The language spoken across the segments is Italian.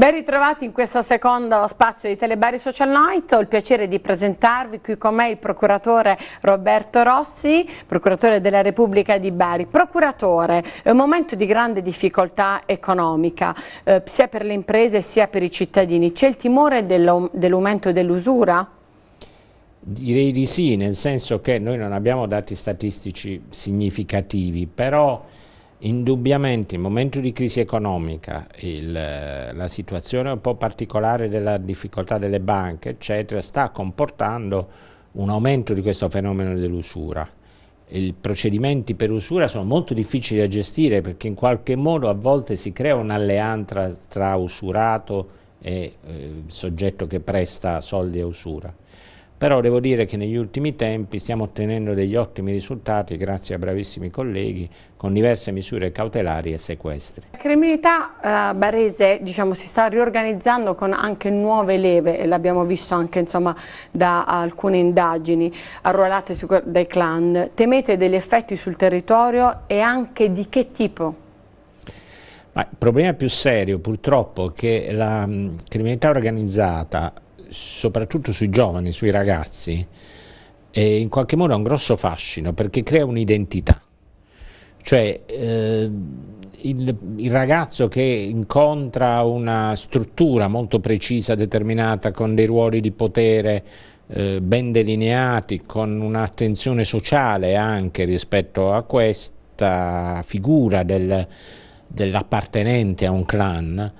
Ben ritrovati in questo secondo spazio di Telebari Social Night, ho il piacere di presentarvi qui con me il procuratore Roberto Rossi, procuratore della Repubblica di Bari. Procuratore, è un momento di grande difficoltà economica, eh, sia per le imprese sia per i cittadini. C'è il timore dell'aumento dell'usura? Direi di sì, nel senso che noi non abbiamo dati statistici significativi, però Indubbiamente in momento di crisi economica il, eh, la situazione un po' particolare della difficoltà delle banche eccetera, sta comportando un aumento di questo fenomeno dell'usura. I procedimenti per usura sono molto difficili da gestire perché in qualche modo a volte si crea un'alleanza tra usurato e eh, soggetto che presta soldi a usura però devo dire che negli ultimi tempi stiamo ottenendo degli ottimi risultati grazie a bravissimi colleghi con diverse misure cautelari e sequestri. La criminalità eh, barese diciamo, si sta riorganizzando con anche nuove leve e l'abbiamo visto anche insomma, da alcune indagini arruolate dai clan. Temete degli effetti sul territorio e anche di che tipo? Ma il problema più serio purtroppo è che la mh, mm, criminalità organizzata soprattutto sui giovani, sui ragazzi, eh, in qualche modo ha un grosso fascino perché crea un'identità. Cioè eh, il, il, ragazzo che incontra una struttura molto precisa, determinata, con dei ruoli di potere eh, ben delineati, con un'attenzione sociale anche rispetto a questa figura del, dell'appartenente a un clan,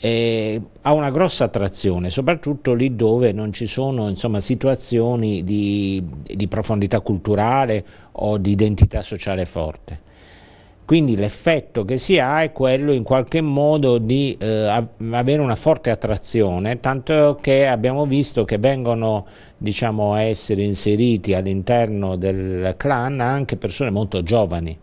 eh, ha una grossa attrazione, soprattutto lì dove non ci sono insomma, situazioni di, di profondità culturale o di identità sociale forte. Quindi l'effetto che si ha è quello in qualche modo di eh, avere una forte attrazione, tanto che abbiamo visto che vengono diciamo, a essere inseriti all'interno del clan anche persone molto giovani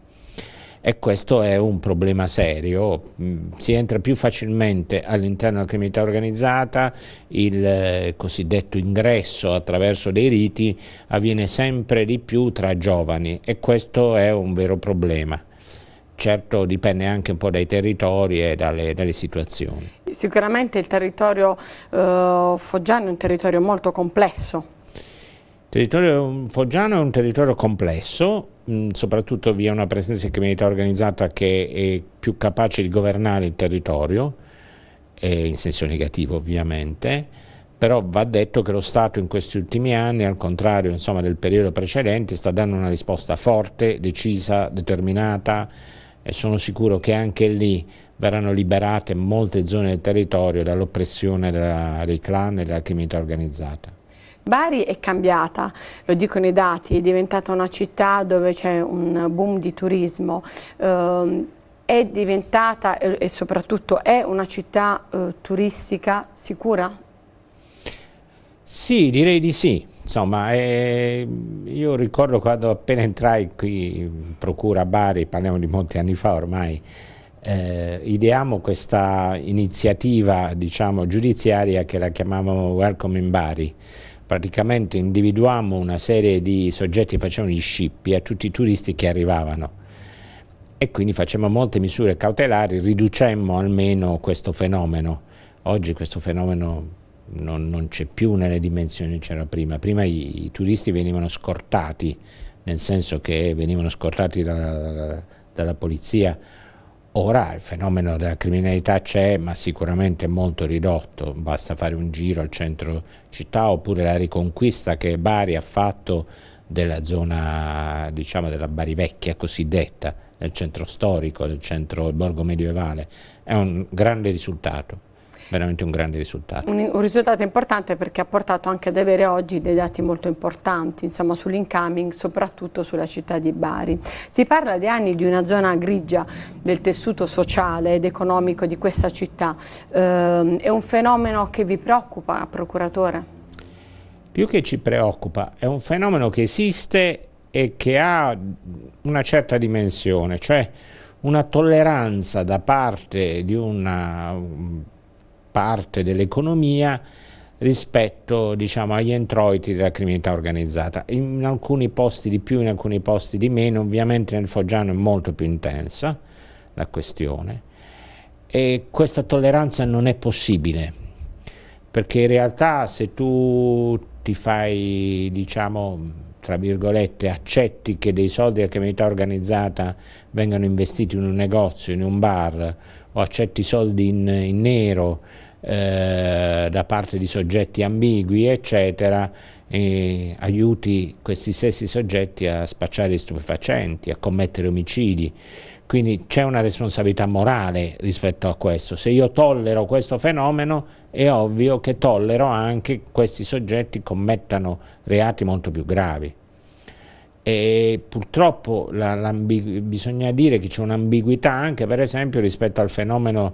e questo è un problema serio, mm, si entra più facilmente all'interno della criminalità organizzata, il eh, cosiddetto ingresso attraverso dei riti avviene sempre di più tra giovani e questo è un vero problema. Certo dipende anche un po' dai territori e dalle, dalle situazioni. Sicuramente il territorio eh, foggiano è un territorio molto complesso territorio foggiano è un territorio complesso, mh, soprattutto via una presenza di criminalità organizzata che è più capace di governare il territorio, in senso negativo ovviamente, però va detto che lo Stato in questi ultimi anni, al contrario insomma, del periodo precedente, sta dando una risposta forte, decisa, determinata e sono sicuro che anche lì verranno liberate molte zone del territorio dall'oppressione dei clan e della criminalità organizzata. Bari è cambiata, lo dicono i dati, è diventata una città dove c'è un boom di turismo. Eh, è diventata e soprattutto è una città eh, turistica sicura? Sì, direi di sì. Insomma, eh, io ricordo quando appena entrai qui in Procura Bari, parliamo di molti anni fa ormai, eh, ideiamo questa iniziativa diciamo, giudiziaria che la chiamavamo Welcome in Bari praticamente individuammo una serie di soggetti che facevano gli scippi a tutti i turisti che arrivavano e quindi facemmo molte misure cautelari, riducemmo almeno questo fenomeno. Oggi questo fenomeno non, non c'è più nelle dimensioni che c'era prima. Prima i, i, turisti venivano scortati, nel senso che venivano scortati da, dalla polizia Ora il fenomeno della criminalità c'è, ma sicuramente è molto ridotto, basta fare un giro al centro città oppure la riconquista che Bari ha fatto della zona, diciamo, della Bari vecchia cosiddetta, del centro storico, del centro del borgo medievale, è un grande risultato veramente un grande risultato. Un, un, risultato importante perché ha portato anche ad avere oggi dei dati molto importanti insomma, sull'incoming, soprattutto sulla città di Bari. Si parla di anni di una zona grigia del tessuto sociale ed economico di questa città. Eh, è un fenomeno che vi preoccupa, procuratore? Più che ci preoccupa, è un fenomeno che esiste e che ha una certa dimensione, cioè una tolleranza da parte di una parte dell'economia rispetto diciamo, agli introiti della criminalità organizzata. In alcuni posti di più, in alcuni posti di meno, ovviamente nel Foggiano è molto più intensa la questione e questa tolleranza non è possibile perché in realtà se tu ti fai, diciamo, tra virgolette, accetti che dei soldi della criminalità organizzata vengano investiti in un negozio, in un bar, o accetti soldi in, in nero, eh, da parte di soggetti ambigui, eccetera, e aiuti questi stessi soggetti a spacciare stupefacenti, a commettere omicidi. Quindi c'è una responsabilità morale rispetto a questo. Se io tollero questo fenomeno è ovvio che tollero anche questi soggetti commettano reati molto più gravi. E purtroppo la, bisogna dire che c'è un'ambiguità anche per esempio rispetto al fenomeno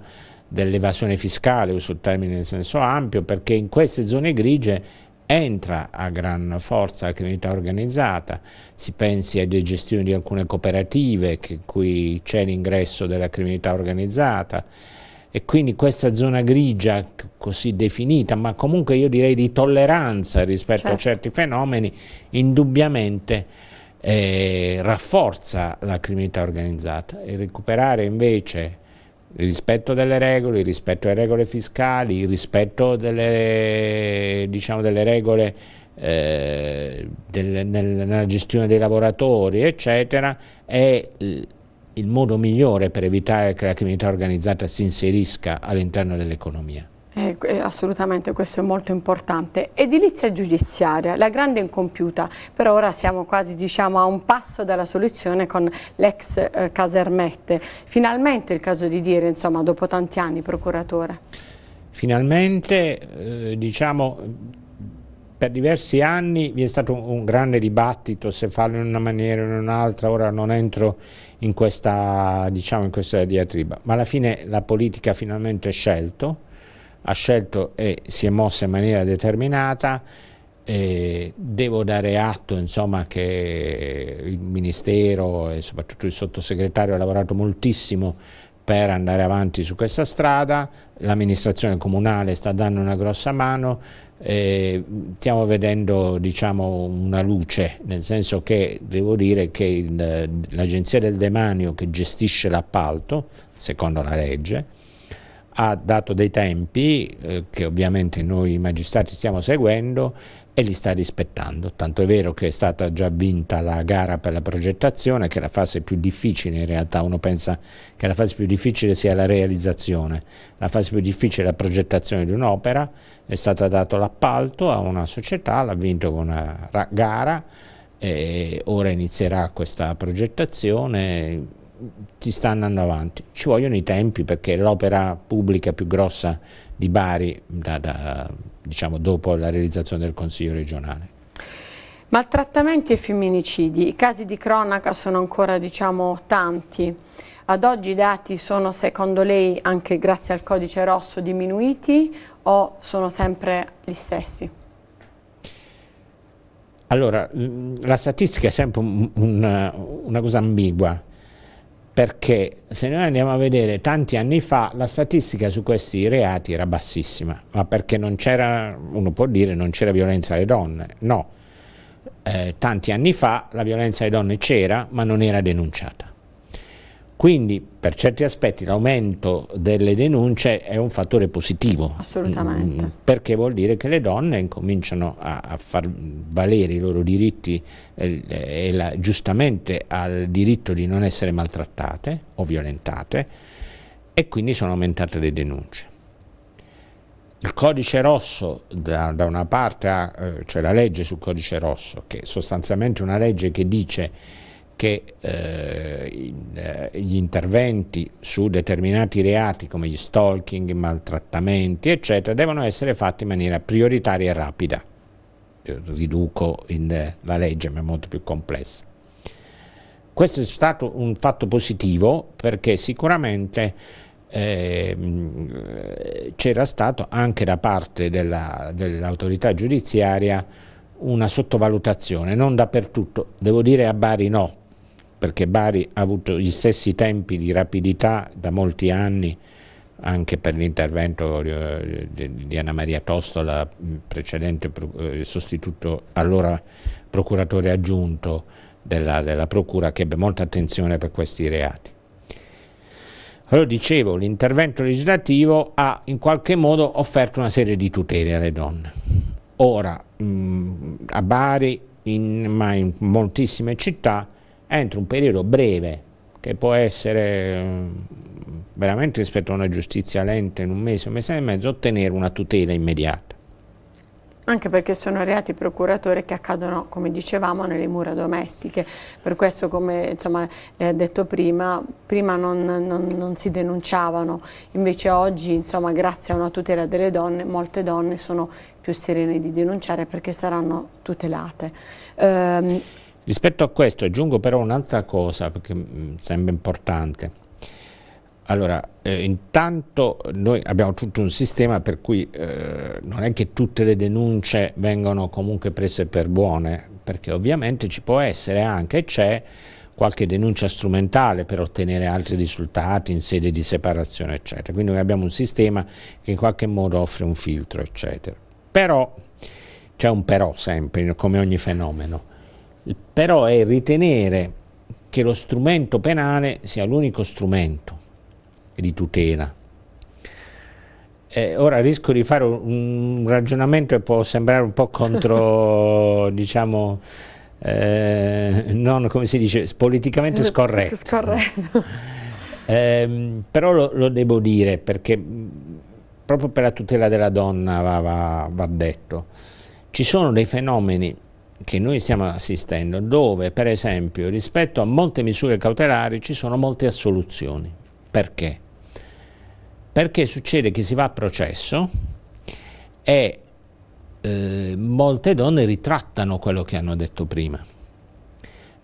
dell'evasione fiscale, uso il termine nel senso ampio, perché in queste zone grigie entra a gran forza la criminalità organizzata, si pensi alle gestioni di alcune cooperative che, cui c'è l'ingresso della criminalità organizzata e quindi questa zona grigia così definita, ma comunque io direi di tolleranza rispetto certo. a certi fenomeni, indubbiamente eh, rafforza la criminalità organizzata e recuperare invece il rispetto delle regole, il rispetto delle regole fiscali, il rispetto delle, diciamo, delle regole eh, delle, nella gestione dei lavoratori, eccetera, è il modo migliore per evitare che la criminalità organizzata si inserisca all'interno dell'economia. Eh, assolutamente questo è molto importante. Edilizia giudiziaria, la grande incompiuta, per ora siamo quasi diciamo, a un passo dalla soluzione con l'ex eh, Casermette. Finalmente il caso di dire, insomma, dopo tanti anni, procuratore. Finalmente, eh, diciamo per diversi anni vi è stato un, grande dibattito se farlo in una maniera o in un'altra, ora non entro in questa, diciamo, in questa diatriba, ma alla fine la politica finalmente ha scelto ha scelto e si è mossa in maniera determinata. E devo dare atto insomma, che il Ministero e soprattutto il sottosegretario ha lavorato moltissimo per andare avanti su questa strada, l'amministrazione comunale sta dando una grossa mano, stiamo vedendo diciamo, una luce, nel senso che devo dire che l'Agenzia del Demanio che gestisce l'appalto, secondo la legge, ha dato dei tempi eh, che ovviamente noi magistrati stiamo seguendo e li sta rispettando. Tanto è vero che è stata già vinta la gara per la progettazione, che è la fase più difficile in realtà, uno pensa che la fase più difficile sia la realizzazione, la fase più difficile è la progettazione di un'opera, è stato dato l'appalto a una società, l'ha vinto con una gara, e ora inizierà questa progettazione si sta andando avanti. Ci vogliono i tempi perché l'opera pubblica più grossa di Bari da, da, diciamo, dopo la realizzazione del Consiglio regionale. Maltrattamenti e femminicidi, i casi di cronaca sono ancora diciamo, tanti. Ad oggi i dati sono, secondo lei, anche grazie al codice rosso diminuiti o sono sempre gli stessi? Allora, la statistica è sempre un, una, una cosa ambigua perché se noi andiamo a vedere tanti anni fa la statistica su questi reati era bassissima, ma perché non c'era, uno può dire, non c'era violenza alle donne, no, eh, tanti anni fa la violenza alle donne c'era ma non era denunciata. Quindi per certi aspetti l'aumento delle denunce è un fattore positivo. Assolutamente. Mm, perché vuol dire che le donne incominciano a, a far valere i loro diritti eh, eh, la, giustamente al diritto di non essere maltrattate o violentate e quindi sono aumentate le denunce. Il codice rosso, da, da una parte, c'è eh, cioè la legge sul codice rosso, che è sostanzialmente una legge che dice che eh, eh, gli interventi su determinati reati come gli stalking, i maltrattamenti, eccetera, devono essere fatti in maniera prioritaria e rapida. Io riduco in, eh, la legge, ma è molto più complessa. Questo è stato un fatto positivo perché sicuramente eh, c'era stato anche da parte dell'autorità giudiziaria una sottovalutazione, non dappertutto, devo dire a Bari no, perché Bari ha avuto gli stessi tempi di rapidità da molti anni anche per l'intervento eh, di Anna Maria Tostola, mm, precedente eh, sostituto allora procuratore aggiunto della, della Procura che ebbe molta attenzione per questi reati. Allora dicevo, l'intervento legislativo ha in qualche modo offerto una serie di tutele alle donne. Ora, mh, mm, a Bari, in, ma in moltissime città, entro un periodo breve, che può essere mm, veramente rispetto a una giustizia lenta in un mese, un mese e mezzo, ottenere una tutela immediata. Anche perché sono reati procuratori che accadono, come dicevamo, nelle mura domestiche. Per questo, come insomma, eh, detto prima, prima non, non, non, si denunciavano. Invece oggi, insomma, grazie a una tutela delle donne, molte donne sono più serene di denunciare perché saranno tutelate. Eh, Rispetto a questo aggiungo però un'altra cosa che mm, sembra importante. Allora, eh, intanto noi abbiamo tutto un sistema per cui eh, non è che tutte le denunce vengono comunque prese per buone, perché ovviamente ci può essere anche, c'è qualche denuncia strumentale per ottenere altri risultati in sede di separazione, eccetera. Quindi noi abbiamo un sistema che in qualche modo offre un filtro, eccetera. Però c'è un però sempre, come ogni fenomeno però è ritenere che lo strumento penale sia l'unico strumento di tutela. Eh, ora rischio di fare un, un ragionamento che può sembrare un po' contro, diciamo, eh, non come si dice, politicamente eh, scorretto. scorretto. Eh, però lo, lo, devo dire perché mm, proprio per la tutela della donna va, va, va detto. Ci sono dei fenomeni che noi stiamo assistendo, dove per esempio rispetto a molte misure cautelari ci sono molte assoluzioni. Perché? Perché succede che si va a processo e eh, molte donne ritrattano quello che hanno detto prima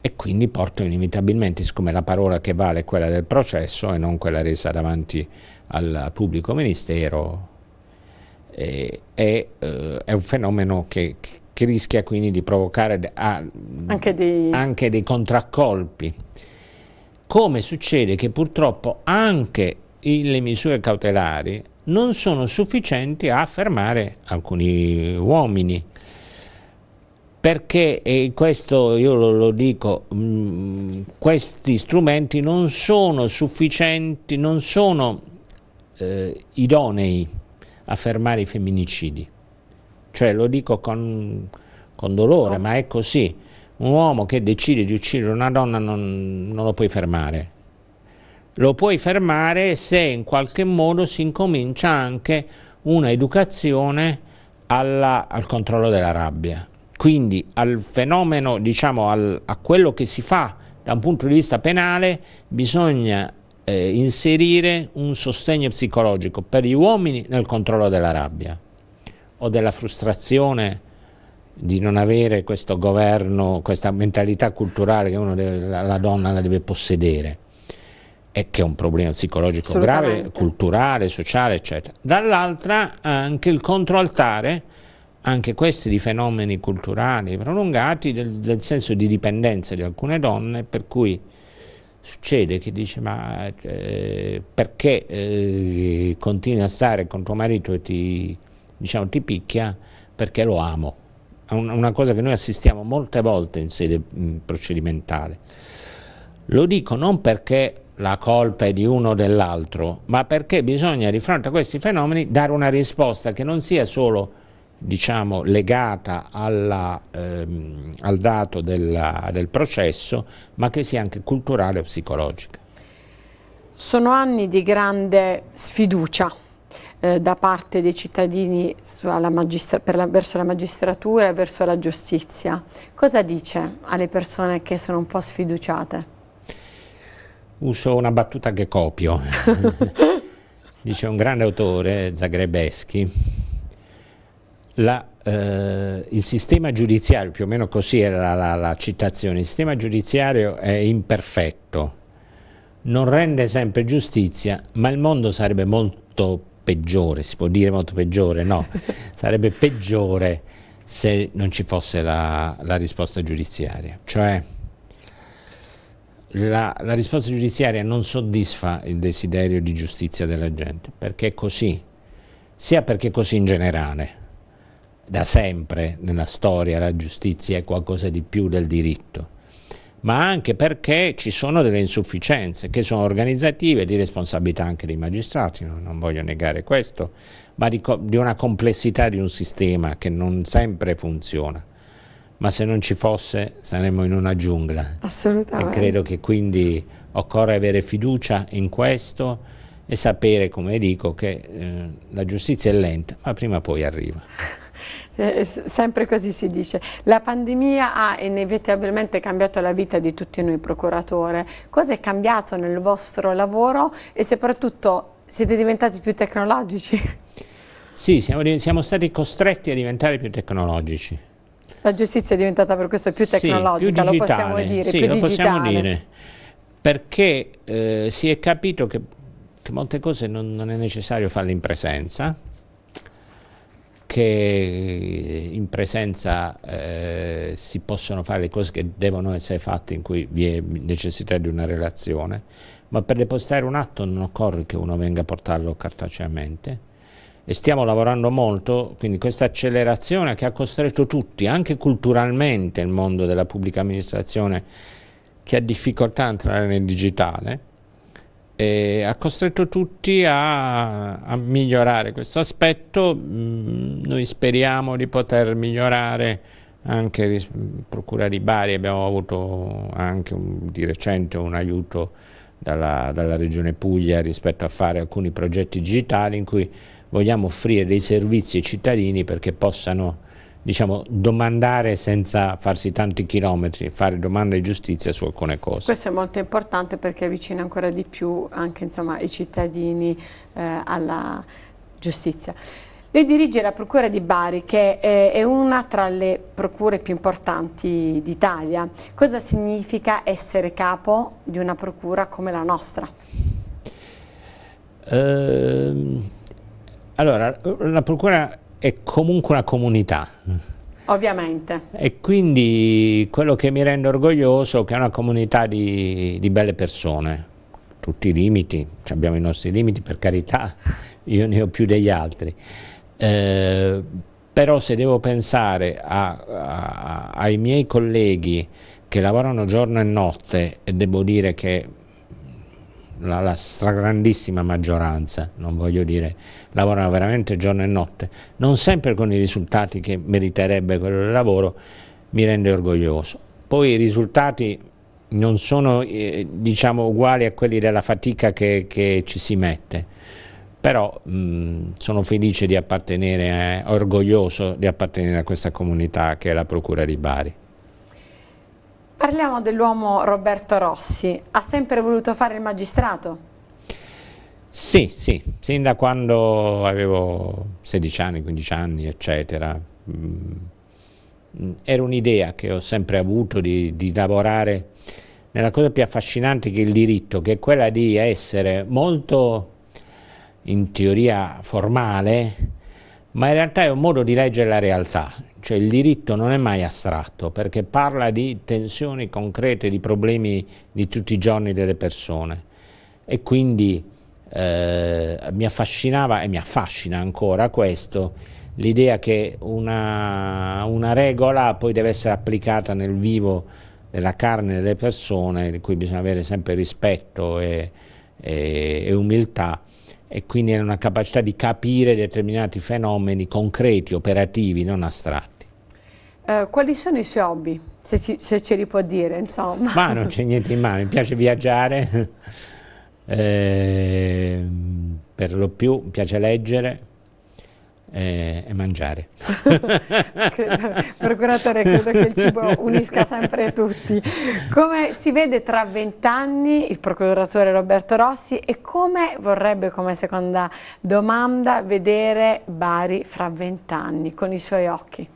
e quindi portano inevitabilmente, siccome la parola che vale è quella del processo e non quella resa davanti al pubblico ministero, eh, è, eh, è un fenomeno che, che rischia quindi di provocare a, anche, dei... anche dei contraccolpi. Come succede che purtroppo anche le misure cautelari non sono sufficienti a fermare alcuni uomini. Perché, e questo io lo, lo dico, mh, mm, questi strumenti non sono sufficienti, non sono eh, idonei a fermare i femminicidi cioè lo dico con, con dolore, oh. ma è così. Un uomo che decide di uccidere una donna non, non lo puoi fermare. Lo puoi fermare se in qualche modo si incomincia anche una educazione alla, al controllo della rabbia. Quindi al fenomeno, diciamo, al, a quello che si fa da un punto di vista penale, bisogna eh, inserire un sostegno psicologico per gli uomini nel controllo della rabbia o della frustrazione di non avere questo governo, questa mentalità culturale che deve, la donna la deve possedere e che è un problema psicologico grave, culturale, sociale, eccetera. Dall'altra anche il controaltare, anche questi di fenomeni culturali prolungati, del, del senso di dipendenza di alcune donne, per cui succede che dice ma eh, perché eh, continui a stare con tuo marito e ti diciamo ti picchia perché lo amo. È una cosa che noi assistiamo molte volte in sede procedimentale. Lo dico non perché la colpa è di uno o dell'altro, ma perché bisogna di fronte a questi fenomeni dare una risposta che non sia solo diciamo, legata alla, ehm, al dato della, del processo, ma che sia anche culturale e psicologica. Sono anni di grande sfiducia eh, da parte dei cittadini la verso la magistratura e verso la giustizia. Cosa dice alle persone che sono un po' sfiduciate? Uso una battuta che copio. dice un grande autore, Zagrebeschi, la, eh, il sistema giudiziario, più o meno così era la, la, la citazione, il sistema giudiziario è imperfetto, non rende sempre giustizia, ma il mondo sarebbe molto più peggiore, si può dire molto peggiore, no, sarebbe peggiore se non ci fosse la, la risposta giudiziaria. Cioè la, la, risposta giudiziaria non soddisfa il desiderio di giustizia della gente, perché è così, sia perché è così in generale, da sempre nella storia la giustizia è qualcosa di più del diritto, ma anche perché ci sono delle insufficienze che sono organizzative di responsabilità anche dei magistrati, no? non voglio negare questo, ma di, di una complessità di un sistema che non sempre funziona ma se non ci fosse saremmo in una giungla. Assolutamente. E credo che quindi occorre avere fiducia in questo e sapere, come dico, che eh, la giustizia è lenta, ma prima o poi arriva. Eh, sempre così si dice. La pandemia ha inevitabilmente cambiato la vita di tutti noi, procuratore. Cosa è cambiato nel vostro lavoro e soprattutto siete diventati più tecnologici? Sì, siamo, siamo stati costretti a diventare più tecnologici. La giustizia è diventata per questo più tecnologica, sì, più lo possiamo dire, sì, lo possiamo dire perché eh, si è capito che, che molte cose non, non è necessario farle in presenza, anche eh, in presenza eh, si possono fare le cose che devono essere fatte in cui vi è necessità di una relazione, ma per depositare un atto non occorre che uno venga a portarlo cartaceamente e stiamo lavorando molto, quindi questa accelerazione che ha costretto tutti, anche culturalmente il mondo della pubblica amministrazione che ha difficoltà a entrare nel digitale, e ha costretto tutti a, a migliorare questo aspetto. Mm, noi speriamo di poter migliorare anche ris- Procura di Bari, abbiamo avuto anche un, di recente un aiuto dalla, dalla Regione Puglia rispetto a fare alcuni progetti digitali in cui vogliamo offrire dei servizi ai cittadini perché possano diciamo, domandare senza farsi tanti chilometri, fare domande di giustizia su alcune cose. Questo è molto importante perché avvicina ancora di più anche insomma, i cittadini eh, alla giustizia. Lei dirige la Procura di Bari, che è una tra le procure più importanti d'Italia. Cosa significa essere capo di una procura come la nostra? Eh, allora, la Procura è comunque una comunità. Ovviamente. E quindi quello che mi rende orgoglioso è che è una comunità di, di belle persone, tutti i limiti, abbiamo i nostri limiti per carità, io ne ho più degli altri. Eh, però se devo pensare a, a, ai miei colleghi che lavorano giorno e notte e devo dire che la, la stragrandissima maggioranza, non voglio dire lavorano veramente giorno e notte, non sempre con i risultati che meriterebbe quello del lavoro, mi rende orgoglioso. Poi i risultati non sono eh, diciamo, uguali a quelli della fatica che, che ci si mette, però mh, sono felice di appartenere, eh, orgoglioso di appartenere a questa comunità che è la Procura di Bari. Parliamo dell'uomo Roberto Rossi, ha sempre voluto fare il magistrato? Sì, sì, sin da quando avevo 16 anni, 15 anni, eccetera. Mm, era un'idea che ho sempre avuto di, di lavorare nella cosa più affascinante che è il diritto, che è quella di essere molto in teoria formale, ma in realtà è un modo di leggere la realtà, cioè il diritto non è mai astratto perché parla di tensioni concrete, di problemi di tutti i giorni delle persone e quindi eh, mi affascinava e mi affascina ancora questo, l'idea che una, una regola poi deve essere applicata nel vivo della carne delle persone, di cui bisogna avere sempre rispetto e, e, e umiltà e quindi è una capacità di capire determinati fenomeni concreti, operativi, non astratti. Uh, quali sono i suoi hobby, se, ci, se ce li può dire, insomma? Ma non c'è niente in mano, mi piace viaggiare, eh, per lo più piace leggere eh, e mangiare. credo, procuratore, credo che il cibo unisca sempre tutti. Come si vede tra vent'anni il procuratore Roberto Rossi e come vorrebbe come seconda domanda vedere Bari fra vent'anni con i suoi occhi?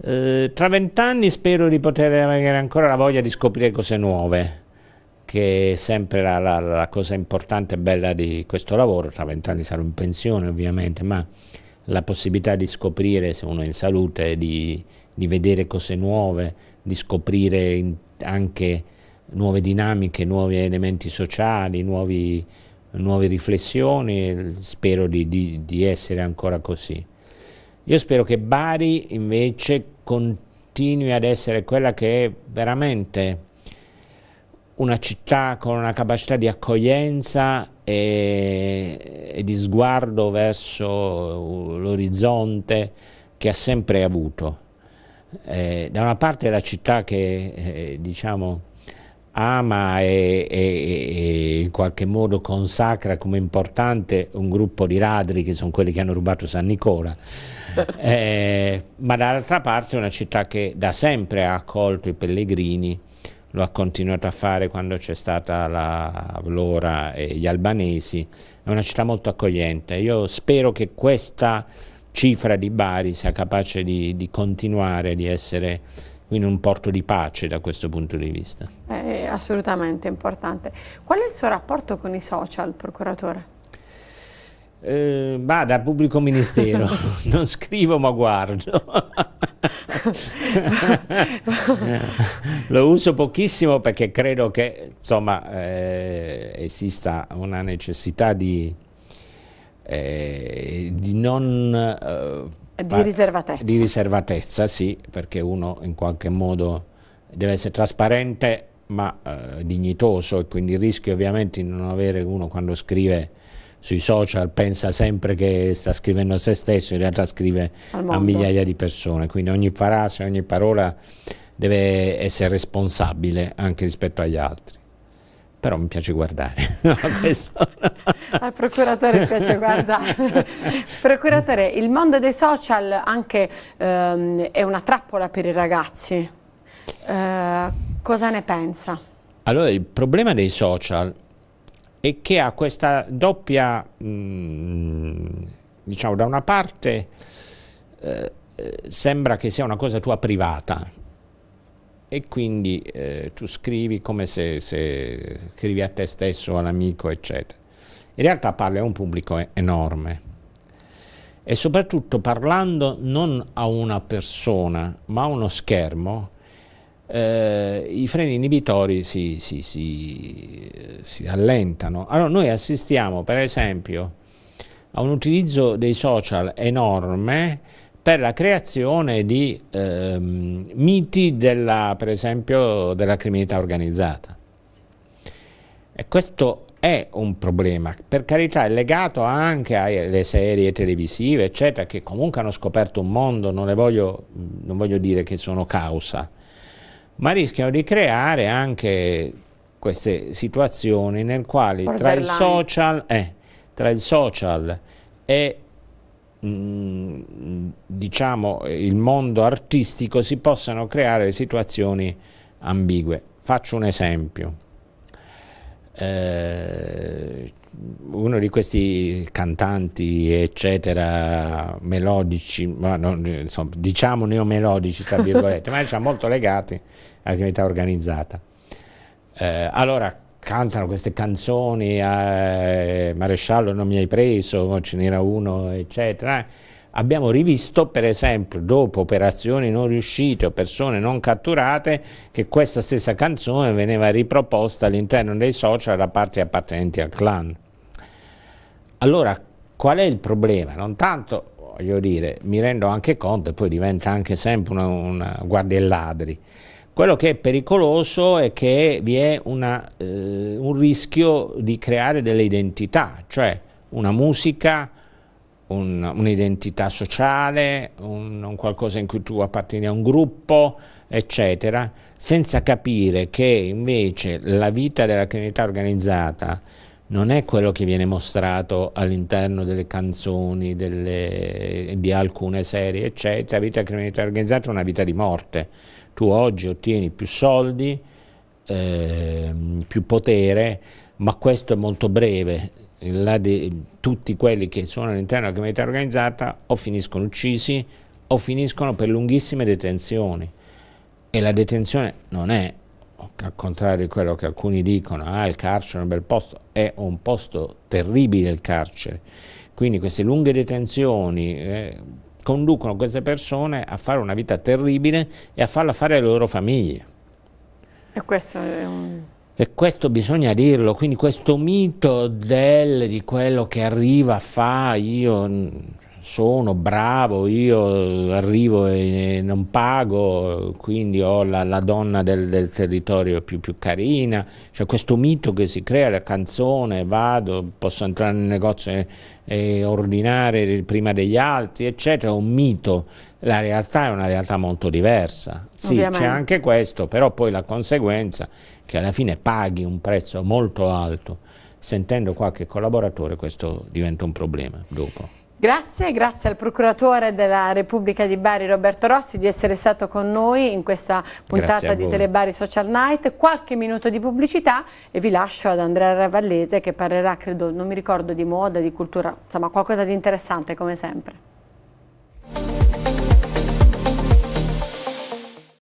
Eh, tra vent'anni spero di poter avere ancora la voglia di scoprire cose nuove, che è sempre la, la, la cosa importante e bella di questo lavoro, tra vent'anni sarò in pensione ovviamente, ma la possibilità di scoprire se uno è in salute, di, di vedere cose nuove, di scoprire in, anche nuove dinamiche, nuovi elementi sociali, nuovi, nuove riflessioni, spero di, di, di, essere ancora così. Io spero che Bari invece continui ad essere quella che è veramente una città con una capacità di accoglienza e, e di sguardo verso l'orizzonte che ha sempre avuto. Eh, da una parte è la città che eh, diciamo, ama e, e, e, in qualche modo consacra come importante un gruppo di ladri che sono quelli che hanno rubato San Nicola, eh, ma dall'altra parte è una città che da sempre ha accolto i pellegrini lo ha continuato a fare quando c'è stata la Vlora e gli albanesi, è una città molto accogliente. Io spero che questa cifra di Bari sia capace di, di continuare, di essere quindi un porto di pace da questo punto di vista. È assolutamente importante. Qual è il suo rapporto con i social, procuratore? Eh, bah, pubblico ministero, non scrivo ma guardo. Lo uso pochissimo perché credo che insomma, eh, esista una necessità di, eh, di non... Eh, di riservatezza. Di riservatezza, sì, perché uno in qualche modo deve essere trasparente ma eh, dignitoso e quindi il rischio ovviamente di non avere uno quando scrive sui social pensa sempre che sta scrivendo a se stesso, in realtà scrive a migliaia di persone, quindi ogni frase, ogni parola deve essere responsabile anche rispetto agli altri. Però mi piace guardare. Al procuratore piace guardare. procuratore, il mondo dei social anche ehm, è una trappola per i ragazzi. Eh, cosa ne pensa? Allora, il problema dei social e che ha questa doppia, mh, mm, diciamo da una parte eh, eh, sembra che sia una cosa tua privata e quindi eh, tu scrivi come se, se, scrivi a te stesso, all'amico, eccetera. In realtà parli a un pubblico enorme e soprattutto parlando non a una persona ma a uno schermo eh, i freni inibitori si, si, si, si, allentano. Allora noi assistiamo per esempio a un utilizzo dei social enorme per la creazione di eh, miti della, per esempio della criminalità organizzata. E questo è un problema, per carità è legato anche alle serie televisive eccetera che comunque hanno scoperto un mondo, non, voglio, non voglio dire che sono causa, ma rischiano di creare anche queste situazioni nel quali tra il social, eh, tra il social e mh, mm, diciamo, il mondo artistico si possano creare situazioni ambigue. Faccio un esempio. Eh, uno di questi cantanti, eccetera, melodici, ma non, insomma, diciamo neomelodici, tra virgolette, ma diciamo molto legati alla criminalità organizzata. Eh, allora cantano queste canzoni, eh, Maresciallo non mi hai preso, ce n'era uno, eccetera eh. Abbiamo rivisto per esempio dopo operazioni non riuscite o persone non catturate che questa stessa canzone veniva riproposta all'interno dei social da parte di appartenenti al clan. Allora qual è il problema? Non tanto, voglio dire, mi rendo anche conto e poi diventa anche sempre una, una guardia e ladri. Quello che è pericoloso è che vi è una, eh, un rischio di creare delle identità, cioè una musica un, un'identità sociale, un, un qualcosa in cui tu appartieni a un gruppo, eccetera, senza capire che invece la vita della criminalità organizzata non è quello che viene mostrato all'interno delle canzoni, delle, di alcune serie, eccetera. La vita della criminalità organizzata è una vita di morte. Tu oggi ottieni più soldi, eh, più potere, ma questo è molto breve de, tutti quelli che sono all'interno della criminalità organizzata o finiscono uccisi o finiscono per lunghissime detenzioni e la detenzione non è al contrario di quello che alcuni dicono ah il carcere è un bel posto è un posto terribile il carcere quindi queste lunghe detenzioni eh, conducono queste persone a fare una vita terribile e a farla fare alle loro famiglie e questo è un e questo bisogna dirlo, quindi questo mito del, di quello che arriva fa, io sono bravo, io arrivo e non pago, quindi ho la, la donna del, del territorio più, più, carina, cioè questo mito che si crea, la canzone, vado, posso entrare nel negozio e, e ordinare prima degli altri, eccetera, è un mito la realtà è una realtà molto diversa. Sì, c'è anche questo, però poi la conseguenza che alla fine paghi un prezzo molto alto sentendo qualche collaboratore, questo diventa un problema dopo. Grazie, grazie al procuratore della Repubblica di Bari Roberto Rossi di essere stato con noi in questa puntata di Telebari Social Night. Qualche minuto di pubblicità e vi lascio ad Andrea Ravallese che parlerà, credo, non mi ricordo, di moda, di cultura, insomma qualcosa di interessante come sempre.